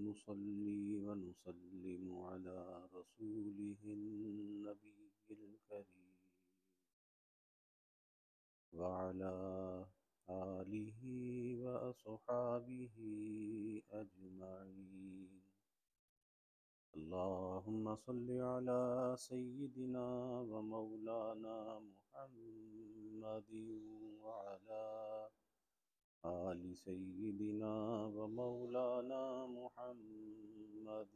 ونصلي ونسلم على رسوله النبي الكريم وعلى آله وأصحابه أجمعين اللهم صل على سيدنا ومولانا محمد وعلى آل سيدنا ومولانا محمد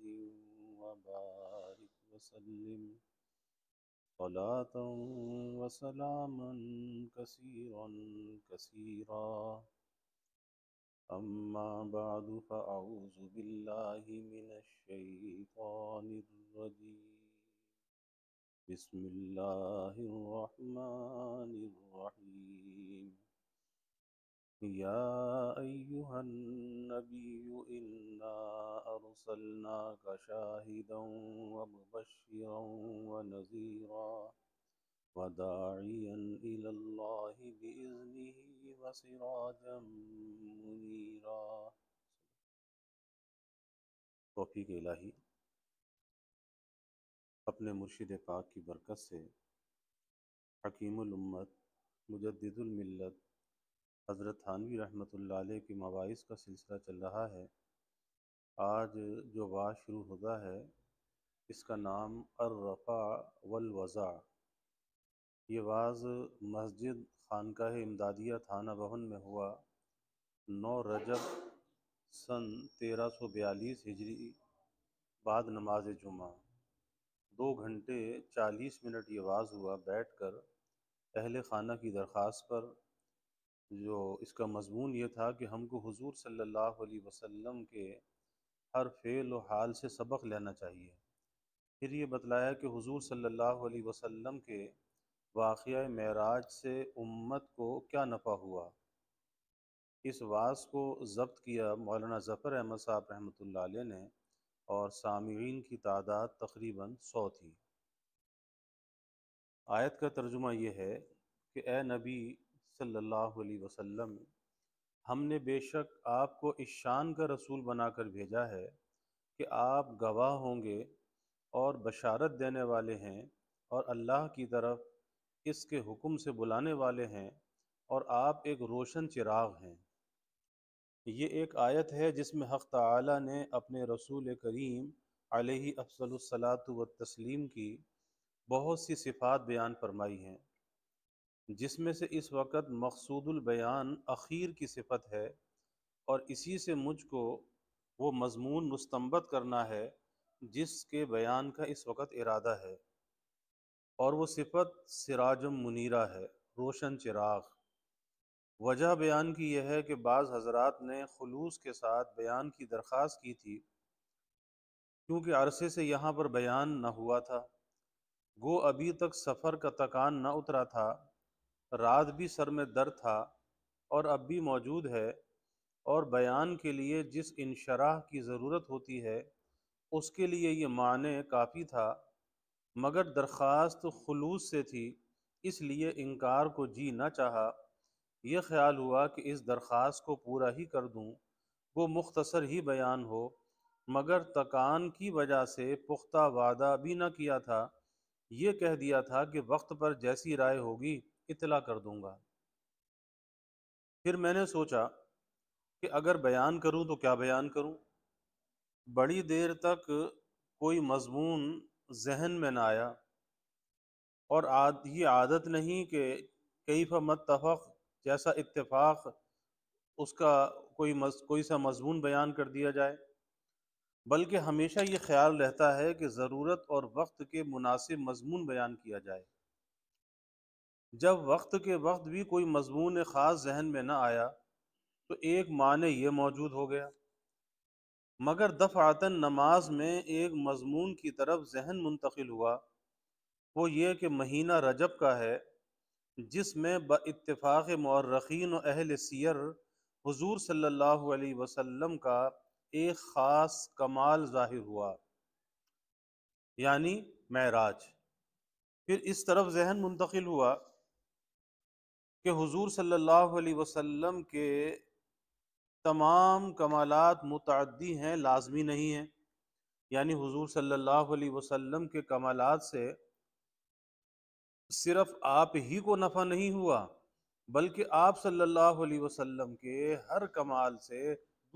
وبارك وسلم صلاة وسلاما كثيرا كثيرا أما بعد فأعوذ بالله من الشيطان الرجيم بسم الله الرحمن الرحيم يا أيها النبي إنا أرسلناك شاهدا ومبشرا ونذيرا وداعيا إلى الله بإذنه وسراجا منيرا توفيق إلهي अपने मुर्शिद पाक की बरकत से हकीम उम्मत मुजद्दिदुल मिल्लत हज़रत थानवी रहमत के मबास का सिलसिला चल रहा है आज जो बात शुरू होता है इसका नाम अर्रफ़ा वलवज़ा ये वाज मस्जिद खानका इमदादिया थाना भवन में हुआ नौ रजब सन तेरह सौ बयालीस हिजरी बाद नमाज जुमा दो घंटे चालीस मिनट ये वाज हुआ बैठकर अहल खाना की दरख्वास्त पर जो इसका मजमून ये था कि हमको हुजूर सल्लल्लाहु अलैहि वसल्लम के हर फेल व हाल से सबक लेना चाहिए फिर ये बतलाया कि हुजूर सल्लल्लाहु अलैहि वसल्लम के वाक़ मेराज से उम्मत को क्या नफ़ा हुआ इस वास को जब्त किया मौलाना ज़फ़र अहमद साहब रहमत ने और सामीन की तादाद तकरीबन सौ थी आयत का तर्जुमा यह है कि ए नबी सल्लल्लाहु अलैहि वसल्लम हमने बेशक आपको इस शान का रसूल बनाकर भेजा है कि आप गवाह होंगे और बशारत देने वाले हैं और अल्लाह की तरफ इसके हुक्म से बुलाने वाले हैं और आप एक रोशन चिराग हैं ये एक आयत है जिसमें हक़ तआला ने अपने रसूल करीम अलैहि अफसलसलात व तस्लीम की बहुत सी सिफात बयान फरमाई हैं जिसमें से इस वक्त मकसूदुलबयान अखीर की सिफत है और इसी से मुझको वो मजमून मुस्तमत करना है जिसके बयान का इस वक्त इरादा है और वो सिफत सिराजम मुनीरा है रोशन चिराग वजह बयान की यह है कि बाज़ हजरात ने खलूस के साथ बयान की दरख्वास्त की थी क्योंकि अरसे से यहाँ पर बयान न हुआ था गो अभी तक सफ़र का तकान न उतरा था रात भी सर में दर्द था और अब भी मौजूद है और बयान के लिए जिस इनशराह की ज़रूरत होती है उसके लिए ये माने काफ़ी था मगर दरख्वास्त खलूस से थी इसलिए इनकार को जी ना चाहा यह ख्याल हुआ कि इस दरख्वास्त को पूरा ही कर दूँ वो मुख्तसर ही बयान हो मगर तकान की वजह से पुख्ता वादा भी न किया था ये कह दिया था कि वक्त पर जैसी राय होगी इतला कर दूंगा फिर मैंने सोचा कि अगर बयान करूं तो क्या बयान करूं बड़ी देर तक कोई मजमून जहन में ना आया और आद ये आदत नहीं कि कई मतफ़ जैसा इत्तेफाक उसका कोई मज, कोई सा मजमून बयान कर दिया जाए बल्कि हमेशा ये ख्याल रहता है कि ज़रूरत और वक्त के मुनासिब मजमून बयान किया जाए जब वक्त के वक्त भी कोई मजमून ख़ास जहन में न आया तो एक माने ये मौजूद हो गया मगर दफ़ातन नमाज में एक मजमून की तरफ जहन मुंतकिल हुआ वो ये कि महीना रजब का है जिसमें ब इतफ़ाक़ मौरखीन और अहल सियर हजूर सल्लल्लाहु अलैहि वसल्लम का एक ख़ास कमाल ज़ाहिर हुआ यानी महराज फिर इस तरफ जहन मुंतकिल हुआ कि हुजूर सल्लल्लाहु अलैहि वसल्लम के तमाम कमालत मतदी हैं लाजमी नहीं हैं यानी हुजूर सल्लल्लाहु अलैहि वसल्लम के कमालत से सिर्फ आप ही को नफ़ा नहीं हुआ बल्कि आप सल्लल्लाहु अलैहि वसल्लम के हर कमाल से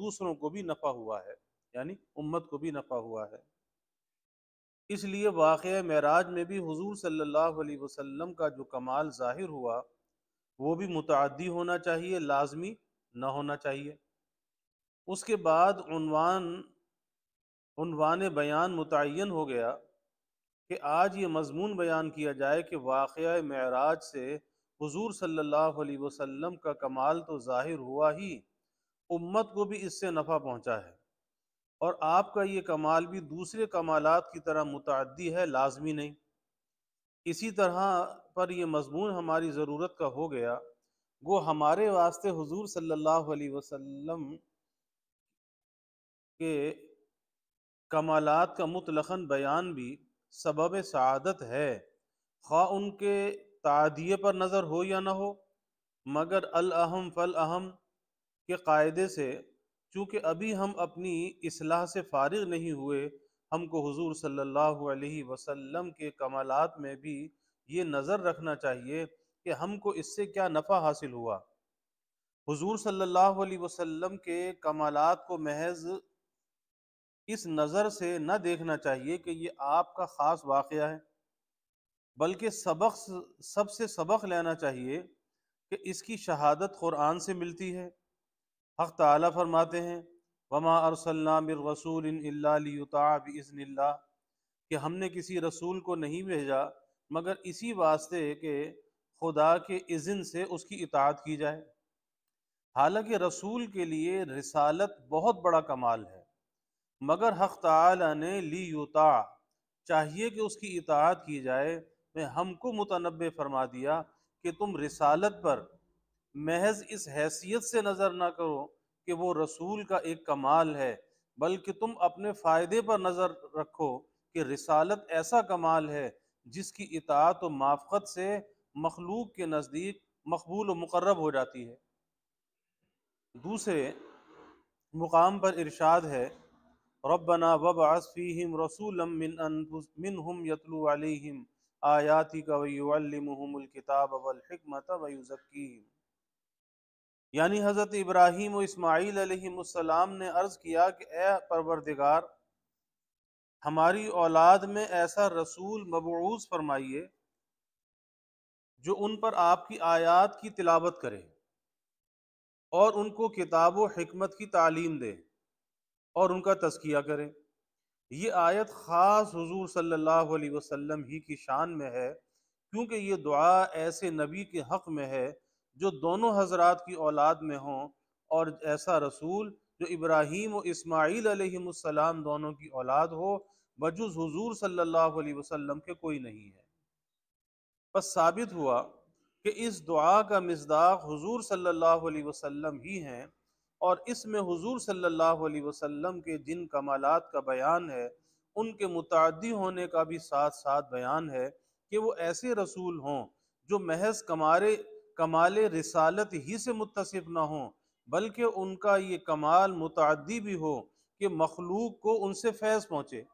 दूसरों को भी नफ़ा हुआ है यानी उम्मत को भी नफ़ा हुआ है इसलिए वाक़ मराज में भी हुजूर सल्लल्लाहु अलैहि वसल्लम का जो कमाल ज़ाहिर हुआ वो भी मुतदी होना चाहिए लाजमी ना होना चाहिए उसके बाद बादवान बयान मुतन हो गया कि आज ये मजमून बयान किया जाए कि वाक़ मराज से हज़ूर सल्ला वसम का कमाल तो ज़ाहिर हुआ ही उम्मत को भी इससे नफ़ा पहुँचा है और आपका ये कमाल भी दूसरे कमालत की तरह मुतदी है लाजमी नहीं इसी तरह पर यह मजमून हमारी ज़रूरत का हो गया वो हमारे वास्ते हुजूर सल्लल्लाहु अलैहि वसल्लम के कमालत का मुतलखन बयान भी सबब सआदत है खा उनके तादिए पर नज़र हो या ना हो मगर अल अहम फल अहम के कायदे से चूँकि अभी हम अपनी असलाह से फारिग नहीं हुए हमको हुजूर सल्लल्लाहु अलैहि वसल्लम के कमालात में भी ये नज़र रखना चाहिए कि हमको इससे क्या नफ़ा हासिल हुआ हुजूर सल्लल्लाहु अलैहि वसल्लम के कमालात को महज इस नज़र से न देखना चाहिए कि ये आपका ख़ास वाक़ है बल्कि सबक सबसे सबक लेना चाहिए कि इसकी शहादत क़ुरान से मिलती है हक़ तला फरमाते हैं वमा अरसल्लामरसूलिनताबज़न कि हमने किसी रसूल को नहीं भेजा मगर इसी वास्ते के खुदा के इज़न से उसकी इतात की जाए हालांकि रसूल के लिए रिसालत बहुत बड़ा कमाल है मगर हक ने ली युता चाहिए कि उसकी इतात की जाए मैं हमको मुतनब फरमा दिया कि तुम रिसालत पर महज इस हैसियत से नज़र ना करो कि वो रसूल का एक कमाल है बल्कि तुम अपने फ़ायदे पर नज़र रखो कि रिसालत ऐसा कमाल है जिसकी इतात और माफ़त से मखलूक के नज़दीक मकबूल मुकर्रब हो जाती है दूसरे मुकाम पर इरशाद है रबना वब आसफ़ीम रसूलमिन हम यतलू आलिम आयाति का वयुलमहमुल किताब वलहमत वयुज़कीम यानी हज़रत इब्राहीम और इस्माईल अलैहिस्सलाम ने अर्ज़ किया कि ए परवरदिगार हमारी औलाद में ऐसा रसूल मबूस फरमाइए जो उन पर आपकी आयात की तिलावत करे और उनको किताब व हमत की तालीम दे और उनका तस्किया करें ये आयत ख़ास हजूर सल्लल्लाहु अलैहि वसल्लम ही की शान में है क्योंकि ये दुआ ऐसे नबी के हक़ में है जो दोनों हजरात की औलाद में हों और ऐसा रसूल जो इब्राहिम और इसमाईल सलाम दोनों की औलाद हो बजुज हुजूर सल्लल्लाहु अलैहि वसल्लम के कोई नहीं है बस साबित हुआ कि इस दुआ का मजदाक हुजूर सल्लल्लाहु अलैहि वसल्लम ही हैं और इसमें हुजूर सल्लल्लाहु अलैहि वसल्लम के जिन कमालात का बयान है उनके मुतदी होने का भी साथ साथ बयान है कि वो ऐसे रसूल हों जो महज कमारे कमाल रसालत ही से मुतसिफ ना हो बल्कि उनका ये कमाल मुतदी भी हो कि मखलूक को उनसे फैज़ पहुँचे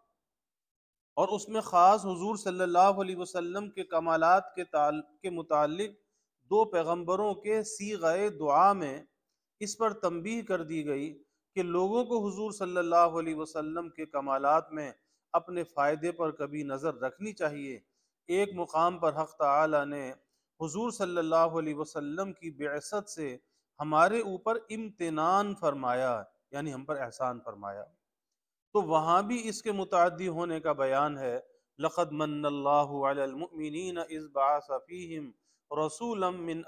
और उसमें ख़ास हजूर सल्ला वसम के कमालत के ताल के मुतालिक दो पैगम्बरों के सी गए दुआ में इस पर तंबीह कर दी गई कि लोगों को हजूर सल्ला वसम के कमालत में अपने फ़ायदे पर कभी नज़र रखनी चाहिए एक मुकाम पर हक ताला ने हुजूर सल्लल्लाहु अलैहि वसल्लम की बेसत से हमारे ऊपर इम्तनान फरमाया यानी हम पर एहसान फरमाया तो वहाँ भी इसके मुतदी होने का बयान है लखद मन्नल्लामिन इसबाफ़ीम रसूलम मिन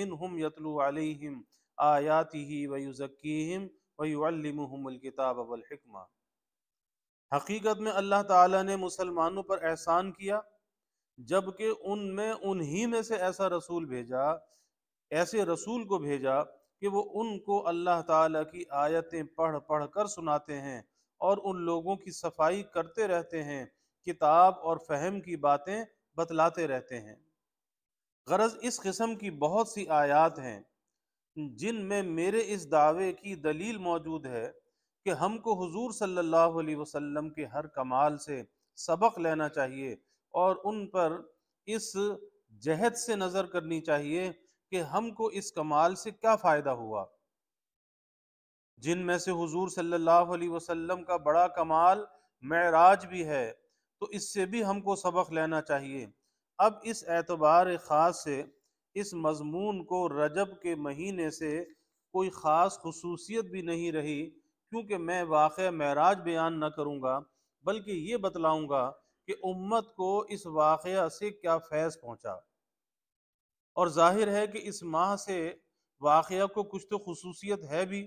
मिनहुम यतलु अलैहिम आयातिही वयुज़क्कीहिम वयुअल्लिमुहुमुल किताब वल हिकमा हकीकत में अल्लाह ताला ने मुसलमानों पर एहसान किया जबकि उनमें उन्हीं में से ऐसा रसूल भेजा ऐसे रसूल को भेजा कि वो उनको अल्लाह ताला की आयतें पढ़ पढ़ कर सुनाते हैं और उन लोगों की सफाई करते रहते हैं किताब और फहम की बातें बतलाते रहते हैं गरज इस किस्म की बहुत सी आयात हैं जिनमें मेरे इस दावे की दलील मौजूद है कि हमको हुजूर सल्लल्लाहु अलैहि वसल्लम के हर कमाल से सबक लेना चाहिए और उन पर इस जहद से नज़र करनी चाहिए कि हमको इस कमाल से क्या फ़ायदा हुआ जिन में से हुजूर सल्लल्लाहु अलैहि वसल्लम का बड़ा कमाल मेराज भी है तो इससे भी हमको सबक लेना चाहिए अब इस एतबार ख़ास से इस मजमून को रजब के महीने से कोई ख़ास खसूसियत भी नहीं रही क्योंकि मैं वाक़ मेराज बयान न करूँगा बल्कि ये बतलाऊँगा कि उम्मत को इस वाक़ से क्या फैज़ पहुँचा और जाहिर है कि इस माह से वाक़ को कुछ तो खसूसियत है भी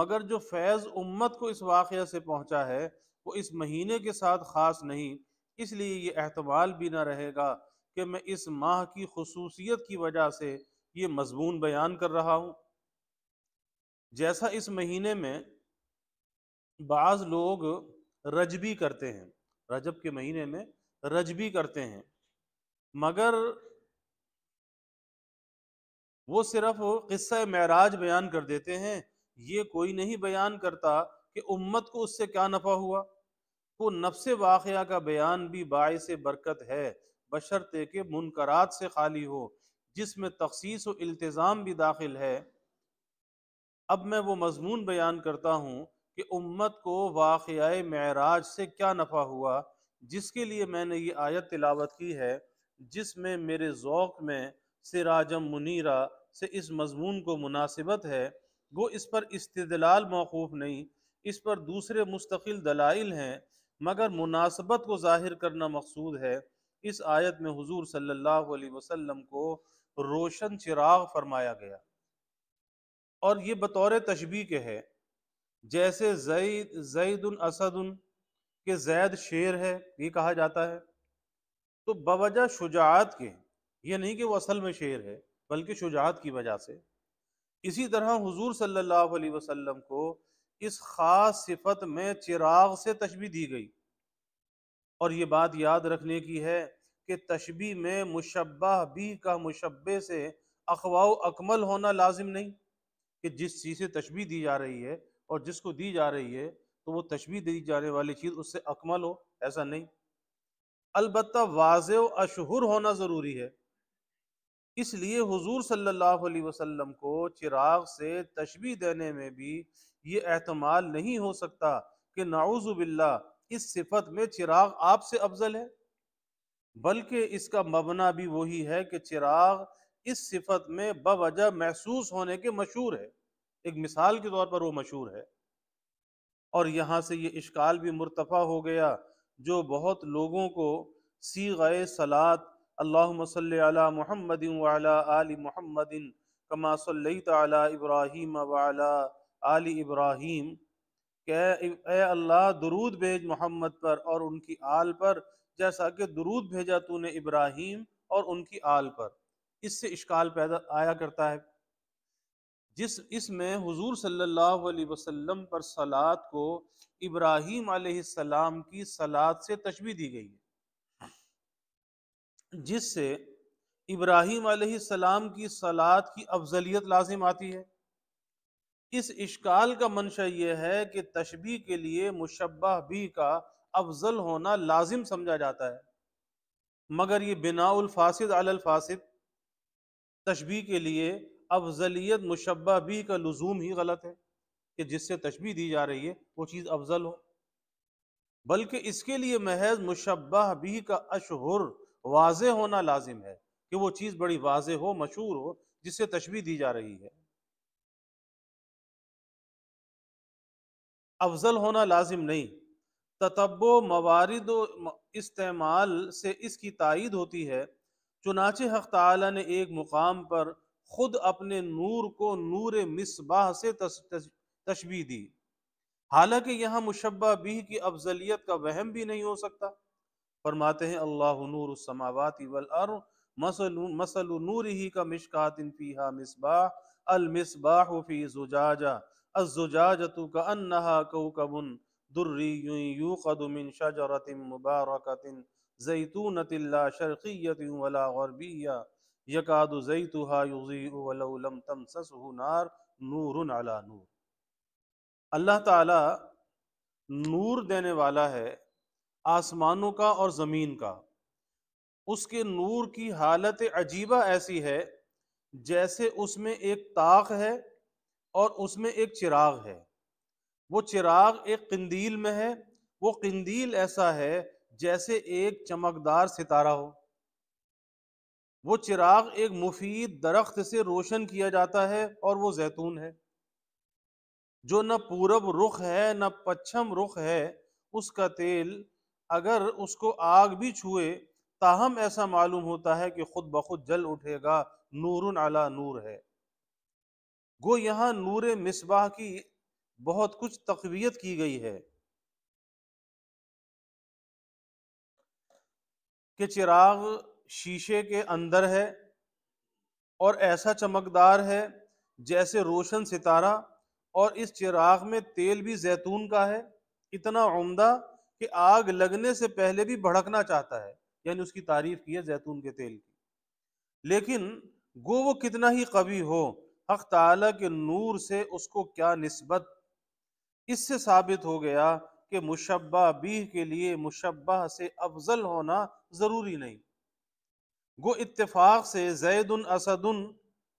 मगर जो फैज़ उम्मत को इस वाक़ से पहुँचा है वो इस महीने के साथ ख़ास नहीं इसलिए ये अहतमाल भी ना रहेगा कि मैं इस माह की खसूसियत की वजह से ये मजमून बयान कर रहा हूँ जैसा इस महीने में बाज़ लोग रजबी करते हैं रजब के महीने में रज भी करते हैं मगर वो सिर्फ किस्सा महराज बयान कर देते हैं ये कोई नहीं बयान करता कि उम्मत को उससे क्या नफ़ा हुआ वो नफ्स वाक़ का बयान भी बायस बरकत है बशरते के मुनकरात से खाली हो जिसमें तखसीस व इल्तज़ाम भी दाखिल है अब मैं वो मजमून बयान करता हूँ कि उम्मत को वाक़ मेराज से क्या नफ़ा हुआ जिसके लिए मैंने ये आयत तिलावत की है जिसमें मेरे ओक़ में सिराजम मुनीरा से इस मजमून को मुनासिबत है वो इस पर इस्तलाल मौकूफ़ नहीं इस पर दूसरे मुस्तकिल दलाइल हैं मगर मुनासबत को ज़ाहिर करना मकसूद है इस आयत में हुजूर सल्लल्लाहु अलैहि वसल्लम को रोशन चिराग फरमाया गया और ये बतौर तशबी के है जैसे जईद जईदुन असदुन के जैद शेर है ये कहा जाता है तो बवजह शुजात के ये नहीं कि वो असल में शेर है बल्कि शुजात की वजह से इसी तरह हुजूर सल्लल्लाहु अलैहि वसल्लम को इस ख़ास सिफत में चिराग से तशबी दी गई और ये बात याद रखने की है कि तशबी में मुशबा भी का मुशबे से अखवा अकमल होना लाजिम नहीं कि जिस चीज़ से तशबी दी जा रही है और जिसको दी जा रही है तो वो तशबी दी जाने वाली चीज़ उससे अकमल हो ऐसा नहीं अलबत् वाज अशहर होना ज़रूरी है इसलिए हुजूर सल्लल्लाहु अलैहि वसल्लम को चिराग से तशबी देने में भी ये अहतमाल नहीं हो सकता कि नाउजुबिल्ला इस सिफत में चिराग आपसे अफजल है बल्कि इसका मबना भी वही है कि चिराग इस सिफत में बवजह महसूस होने के मशहूर है एक मिसाल के तौर पर वो मशहूर है और यहाँ से ये इश्काल भी मुरतफ़ा हो गया जो बहुत लोगों को सी गए सलात अल्लाह महमद आल महमदिन कमा सल्ला इब्राहिम वाला आल इब्राहिम के अल्लाह दरूद भेज मोहम्मद पर और उनकी आल पर जैसा कि दरूद भेजा तूने इब्राहिम और उनकी आल पर इससे इश्काल पैदा आया करता है जिस इसमें हुजूर सल्लल्लाहु अलैहि वसल्लम पर सलात को इब्राहीम सलाम की सलात से तशबी दी गई है जिससे इब्राहिम सलाम की सलात की अफजलियत लाजिम आती है इस इश्काल का मंशा यह है कि तशबी के लिए मुशबा भी का अफजल होना लाजिम समझा जाता है मगर ये बिना उल्फासिद अलफासिद तशबी के लिए अफजलियत मुशबा भी का लजूम ही गलत है कि जिससे तशबी दी जा रही है वो चीज़ अफजल हो बल्कि इसके लिए महज मुशबा भी का अशहर वाज होना लाजिम है कि वो चीज़ बड़ी वाज हो मशहूर हो जिससे तशबी दी जा रही है अफजल होना लाजिम नहीं ततब मवारद इस्तेमाल से इसकी तइद होती है चुनाच हक ने एक मुकाम पर खुद अपने नूर को नूर मिसबाह से तशबी दी हालांकि यहाँ मुशबा भी की अफजलियत का वहम भी नहीं हो सकता फरमाते हैं अल्लाह नूर समावती वल अर मसल नूर ही का मिशकात इन फीहा मिसबाह अल मिसबाह फी जुजाजा अजुजाजतु का अन्नहा कौकबुन दुर्री यूकद मिन शजरतिन मुबारकतिन जैतूनतिल्ला शर्कियतिन वला गर्बिया यकादुजैतुहा युजीउ वलौ नार नूर अल्लाह ताला नूर देने वाला है आसमानों का और ज़मीन का उसके नूर की हालत अजीबा ऐसी है जैसे उसमें एक ताक है और उसमें एक चिराग है वो चिराग एक कंदील में है वो कंदील ऐसा है जैसे एक चमकदार सितारा हो वो चिराग एक मुफीद दरख्त से रोशन किया जाता है और वो जैतून है जो न पूरब रुख है न पश्चिम रुख है उसका तेल अगर उसको आग भी छुए ताहम ऐसा मालूम होता है कि खुद ब खुद जल उठेगा नूर आला नूर है गो यहाँ नूर मिसबाह की बहुत कुछ तकवीत की गई है कि चिराग शीशे के अंदर है और ऐसा चमकदार है जैसे रोशन सितारा और इस चिराग में तेल भी जैतून का है इतना उम्दा कि आग लगने से पहले भी भड़कना चाहता है यानी उसकी तारीफ की है जैतून के तेल की लेकिन गो वो कितना ही कभी हो हक ताला के नूर से उसको क्या नस्बत इससे साबित हो गया कि मुशबा बीह के लिए मुशबा से अफजल होना ज़रूरी नहीं गो इतफाक से असद उन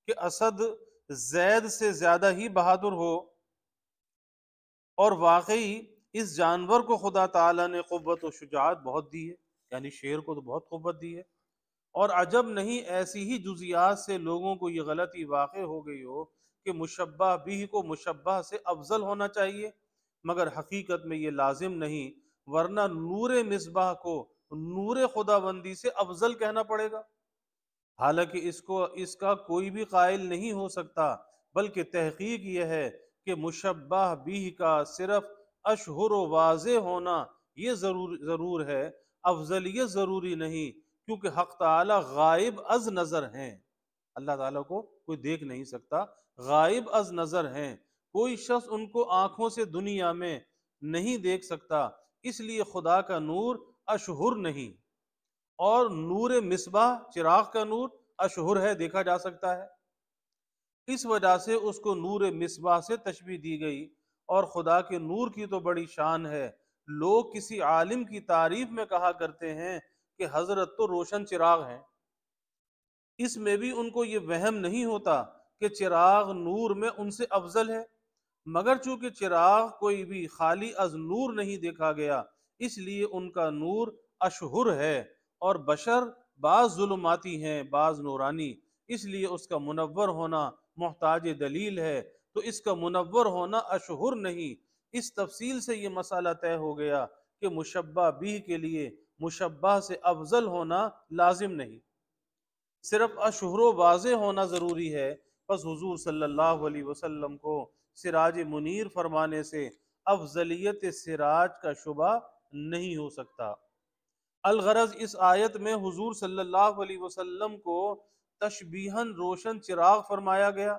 के असद जैद से ज़्यादा ही बहादुर हो और वाकई इस जानवर को खुदा तला ने कुत व शुजात बहुत दी है यानी शेर को तो बहुत कुत दी है और अजब नहीं ऐसी ही जुजियात से लोगों को ये गलती वाक़ हो गई हो कि मुशबा भी को मुशबा से अफजल होना चाहिए मगर हकीकत में ये लाजिम नहीं वरना नूर मिसबाह को तो नूर खुदाबंदी से अफजल कहना पड़ेगा हालांकि इसको इसका कोई भी कायल नहीं हो सकता बल्कि तहकीक यह है कि मुशबा बीह का सिर्फ अशहर वाज होना ये ज़रूर ज़रूर है अफजल ये ज़रूरी नहीं क्योंकि हक ताला गायब अज नज़र हैं अल्लाह ताला को कोई देख नहीं सकता गायब अज नज़र हैं कोई शख्स उनको आंखों से दुनिया में नहीं देख सकता इसलिए खुदा का नूर अशहुर नहीं और नूर मिसबाह चिराग का नूर अशहुर है देखा जा सकता है इस वजह से उसको नूर मिसबा से तशबी दी गई और खुदा के नूर की तो बड़ी शान है लोग किसी आलिम की तारीफ में कहा करते हैं कि हजरत तो रोशन चिराग हैं इसमें भी उनको ये वहम नहीं होता कि चिराग नूर में उनसे अफजल है मगर चूंकि चिराग कोई भी खाली अज नूर नहीं देखा गया इसलिए उनका नूर अशहुर है और बशर बाज़ुलमाती हैं बाज़ नूरानी इसलिए उसका मुनवर होना मोहताज दलील है तो इसका मुनवर होना अशहुर नहीं इस तफसील से ये मसाला तय हो गया कि मुशबा बी के लिए मुशबा से अफजल होना लाजिम नहीं सिर्फ अशहर वाज होना ज़रूरी है बस हजूर सल्ला वसलम को सिराज मुनीर फरमाने से अफजलियत सिराज का शुबा नहीं हो सकता अलगरज इस आयत में हुजूर सल्लल्लाहु अलैहि वसल्लम को तशबीहन रोशन चिराग फरमाया गया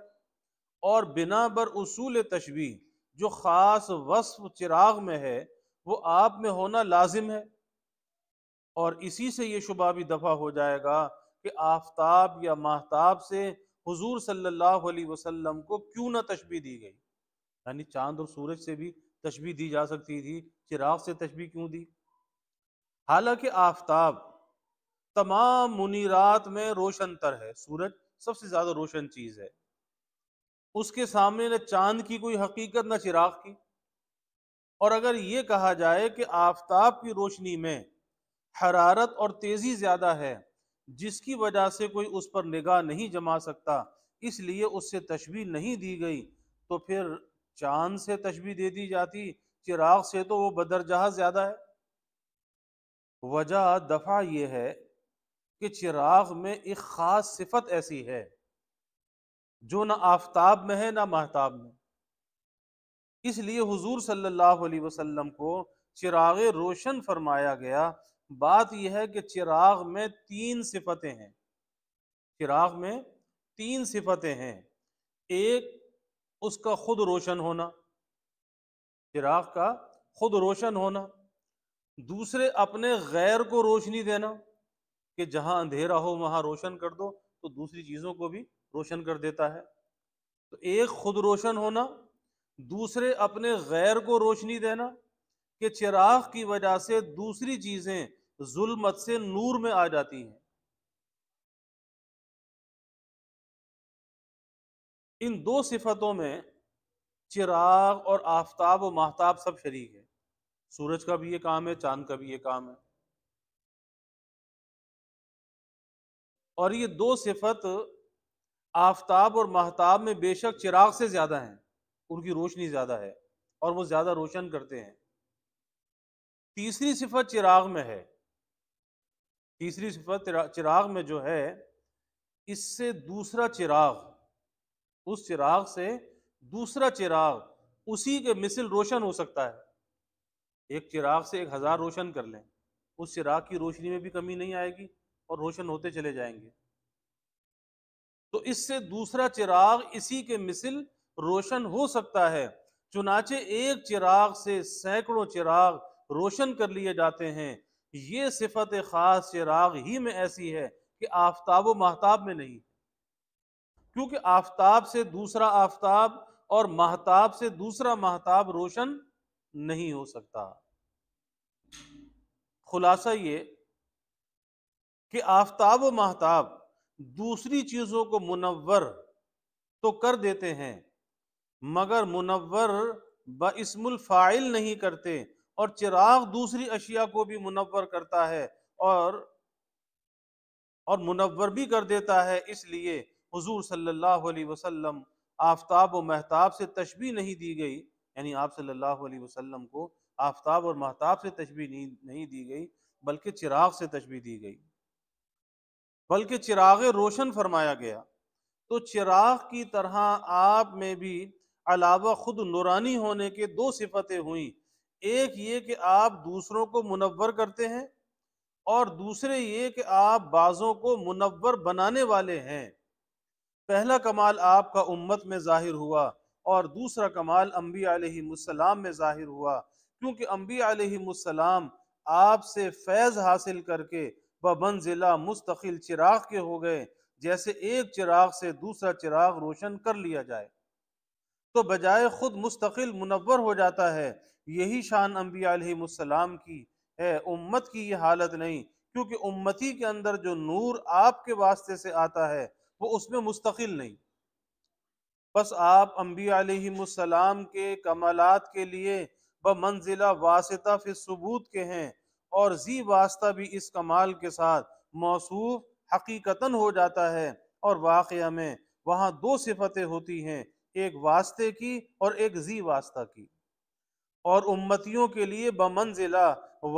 और बिना बर उसूल तशबी जो ख़ास वस्फ चिराग में है वो आप में होना लाजिम है और इसी से ये शुबा भी दफ़ा हो जाएगा कि आफ्ताब या महताब से हुजूर सल्लल्लाहु अलैहि वसल्लम को क्यों ना तशबी दी गई यानी चांद और सूरज से भी तशबी दी जा सकती थी चिराग से तशबी क्यों दी हालांकि आफ्ताब तमाम मुनीरात में रोशन तर है सूरज सबसे ज्यादा रोशन चीज है उसके सामने न चांद की कोई हकीकत न चिराग की और अगर ये कहा जाए कि आफ्ताब की रोशनी में हरारत और तेजी ज्यादा है जिसकी वजह से कोई उस पर निगाह नहीं जमा सकता इसलिए उससे तशबी नहीं दी गई तो फिर चांद से तशबी दे दी जाती चिराग से तो वो जहाज ज्यादा है वजह दफ़ा यह है कि चिराग में एक ख़ास सिफत ऐसी है जो ना आफ्ताब में है ना महताब में इसलिए हुजूर सल्लल्लाहु अलैहि वसल्लम को चिराग रोशन फरमाया गया बात यह है कि चिराग में तीन सिफतें हैं चिराग में तीन सिफतें हैं एक उसका खुद रोशन होना चिराग का खुद रोशन होना दूसरे अपने गैर को रोशनी देना कि जहां अंधेरा हो वहां रोशन कर दो तो दूसरी चीज़ों को भी रोशन कर देता है तो एक खुद रोशन होना दूसरे अपने गैर को रोशनी देना कि चिराग की वजह से दूसरी चीज़ें जुलमत से नूर में आ जाती हैं इन दो सिफतों में चिराग और आफ्ताब और महताब सब शरीक है सूरज का भी ये काम है चांद का भी ये काम है और ये दो सिफत आफ्ताब और महताब में बेशक चिराग से ज्यादा हैं उनकी रोशनी ज्यादा है और वो ज्यादा रोशन करते हैं तीसरी सिफत चिराग में है तीसरी सिफत चिराग में जो है इससे दूसरा चिराग उस चिराग से दूसरा चिराग उसी के मिसल रोशन हो सकता है एक चिराग से एक हज़ार रोशन कर लें उस चिराग की रोशनी में भी कमी नहीं आएगी और रोशन होते चले जाएंगे तो इससे दूसरा चिराग इसी के मिसल रोशन हो सकता है चुनाचे एक चिराग से सैकड़ों चिराग रोशन कर लिए जाते हैं ये सिफत ख़ास चिराग ही में ऐसी है कि आफ्ताब महताब में नहीं क्योंकि आफ्ताब से दूसरा आफ्ताब और महताब से दूसरा महताब रोशन नहीं हो सकता खुलासा ये कि आफ्ताब व महताब दूसरी चीज़ों को मुनवर तो कर देते हैं मगर मुनवर इसमुल फ़ाइल नहीं करते और चिराग दूसरी अशिया को भी मुनवर करता है और और मुनवर भी कर देता है इसलिए हुजूर सल्लल्लाहु अलैहि वसल्लम आफ्ताब और महताब से तशबी नहीं दी गई यानी आप सल्लल्लाहु अलैहि वसल्लम को आफ्ताब और महताब से तशबी नहीं, नहीं दी गई बल्कि चिराग से तशबी दी गई बल्कि चिराग रोशन फरमाया गया तो चिराग की तरह आप में भी अलावा खुद नुरानी होने के दो सिफतें हुई एक ये कि आप दूसरों को मुनवर करते हैं और दूसरे ये कि आप बाज़ों को मुनवर बनाने वाले हैं पहला कमाल आपका उम्मत में ज़ाहिर हुआ और दूसरा कमाल अम्बी आलम में ज़ाहिर हुआ क्योंकि अम्बी आलम आपसे फैज़ हासिल करके बबन ज़िला मुस्तकिल चिराग के हो गए जैसे एक चिराग से दूसरा चिराग रोशन कर लिया जाए तो बजाय ख़ुद मुस्तकिल मुनवर हो जाता है यही शान अम्बी आलम की है उम्मत की ये हालत नहीं क्योंकि उम्मती के अंदर जो नूर आपके वास्ते से आता है वो उसमें मुस्तकिल नहीं बस आप अम्बीसम के कमालत के लिए ब मंजिला वास्ता फिर सबूत के हैं और जी वास्ता भी इस कमाल के साथ मौसू हकीकता हो जाता है और वाक़ में वहाँ दो सिफतें होती हैं एक वास्ते की और एक जी वास्ता की और उम्मतियों के लिए मंजिला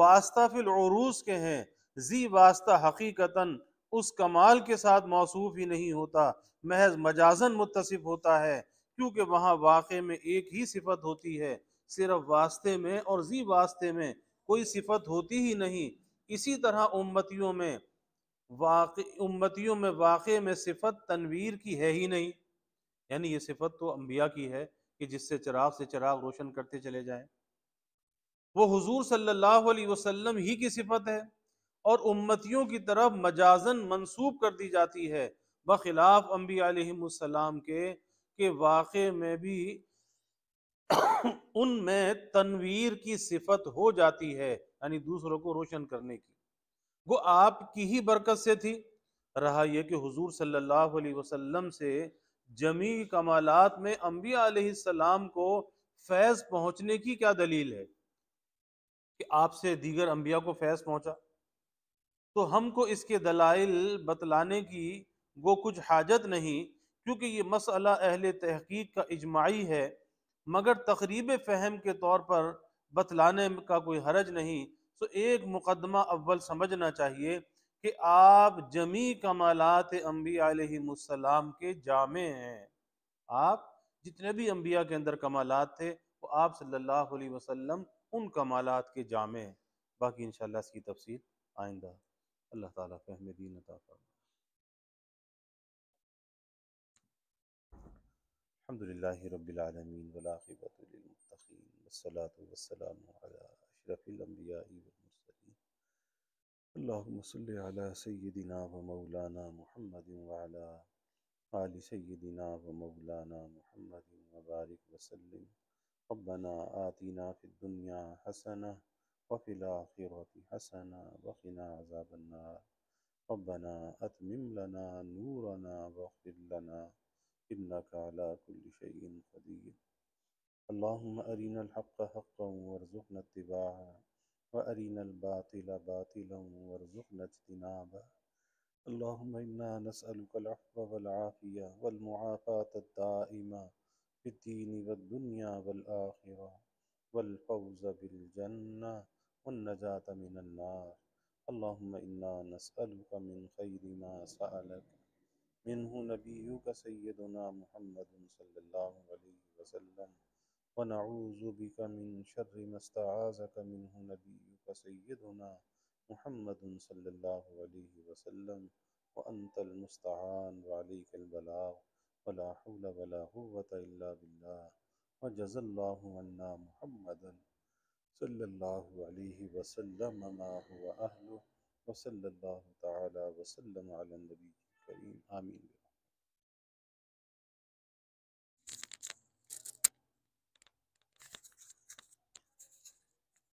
वास्ता फिलूस के हैं जी वास्ता हकीकता उस कमाल के साथ मौसूफ ही नहीं होता महज मजाजन मुतसिफ होता है क्योंकि वहाँ वाक़े में एक ही सिफत होती है सिर्फ वास्ते में और जी वास्ते में कोई सिफत होती ही नहीं इसी तरह उम्मतियों में वाक़ उम्मतियों में वाक़े में सिफत तनवीर की है ही नहीं यानी ये सिफत तो अम्बिया की है कि जिससे चिराग से चिराग रोशन करते चले जाए वो हुजूर सल्लल्लाहु अलैहि वसल्लम ही की सिफत है और उम्मतियों की तरफ मजाजन मंसूब कर दी जाती है बखिलाफ अम्बी आलम के के वाक़ में भी उनमें तनवीर की सिफत हो जाती है यानी दूसरों को रोशन करने की वो आपकी ही बरकत से थी रहा यह कि हुजूर सल्लल्लाहु अलैहि वसल्लम से जमी कमालात में अम्बिया को फैज़ पहुंचने की क्या दलील है कि आपसे दीगर अम्बिया को फैज़ पहुंचा तो हमको इसके दलाइल बतलाने की वो कुछ हाजत नहीं क्योंकि ये मसला अहल तहकीक का इजमाही है मगर तकरीब फ़हम के तौर पर बतलाने का कोई हरज नहीं तो एक मुकदमा अव्वल समझना चाहिए कि आप जमी कमालत आसलम के जामे हैं आप जितने भी अम्बिया के अंदर कमालत थे वो आप सल्लल्लाहु अलैहि वसल्लम उन कमालत के जामे हैं बाकी इनशाला इसकी तफसील आइंदा अल्लाह ताला फहम दीन अता फरमाए रबालमीन वलाक़िबतमतिन वसलाम अशरफ़िलम्बिया सैदिना व मौलाना महमद आल सैदिना व मौलाना महमद वबारक वसलम रबना आतना फ़िद्दुनिया हसना وفي الآخرة حسنة وقنا عذاب النار ربنا أتمم لنا نورنا واغفر لنا إنك على كل شيء قدير اللهم أرنا الحق حقا وارزقنا اتباعه وأرنا الباطل باطلا وارزقنا اجتنابه اللهم إنا نسألك العفو والعافية والمعافاة الدائمة في الدين والدنيا والآخرة والفوز بالجنة والنجاة من النار اللهم إنا نسألك من خير ما سألك منه نبيك سيدنا محمد صلى الله عليه وسلم ونعوذ بك من شر ما استعاذك منه نبيك سيدنا محمد صلى الله عليه وسلم وأنت المستعان وعليك البلاغ ولا حول ولا قوة إلا بالله وجزى الله عنا محمدًا सल्लल्लाहु अलैहि वसल्लम मा हुआ अहलु वसल्लल्लाहु तआला वसल्लम अला नबी करीम आमीन